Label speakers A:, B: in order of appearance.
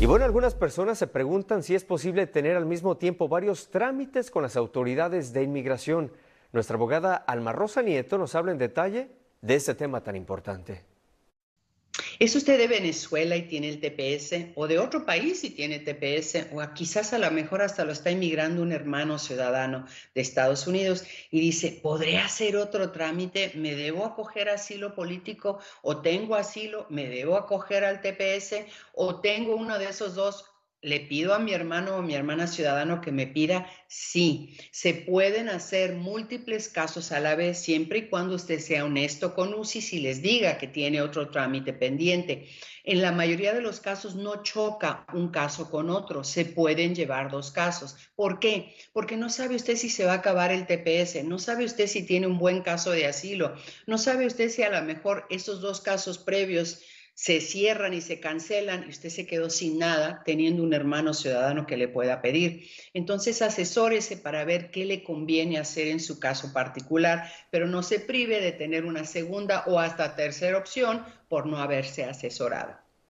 A: Y bueno, algunas personas se preguntan si es posible tener al mismo tiempo varios trámites con las autoridades de inmigración. Nuestra abogada Alma Rosa Nieto nos habla en detalle de este tema tan importante.
B: ¿Es usted de Venezuela y tiene el TPS? ¿O de otro país y tiene TPS? ¿O quizás a lo mejor hasta lo está inmigrando un hermano ciudadano de Estados Unidos y dice, ¿podré hacer otro trámite? ¿Me debo acoger asilo político? ¿O tengo asilo? ¿Me debo acoger al TPS? ¿O tengo uno de esos dos? le pido a mi hermano o mi hermana ciudadano que me pida, sí, se pueden hacer múltiples casos a la vez siempre y cuando usted sea honesto con UCI si les diga que tiene otro trámite pendiente. En la mayoría de los casos no choca un caso con otro, se pueden llevar dos casos. ¿Por qué? Porque no sabe usted si se va a acabar el TPS, no sabe usted si tiene un buen caso de asilo, no sabe usted si a lo mejor esos dos casos previos se cierran y se cancelan y usted se quedó sin nada teniendo un hermano ciudadano que le pueda pedir. Entonces asesórese para ver qué le conviene hacer en su caso particular, pero no se prive de tener una segunda o hasta tercera opción por no haberse asesorado.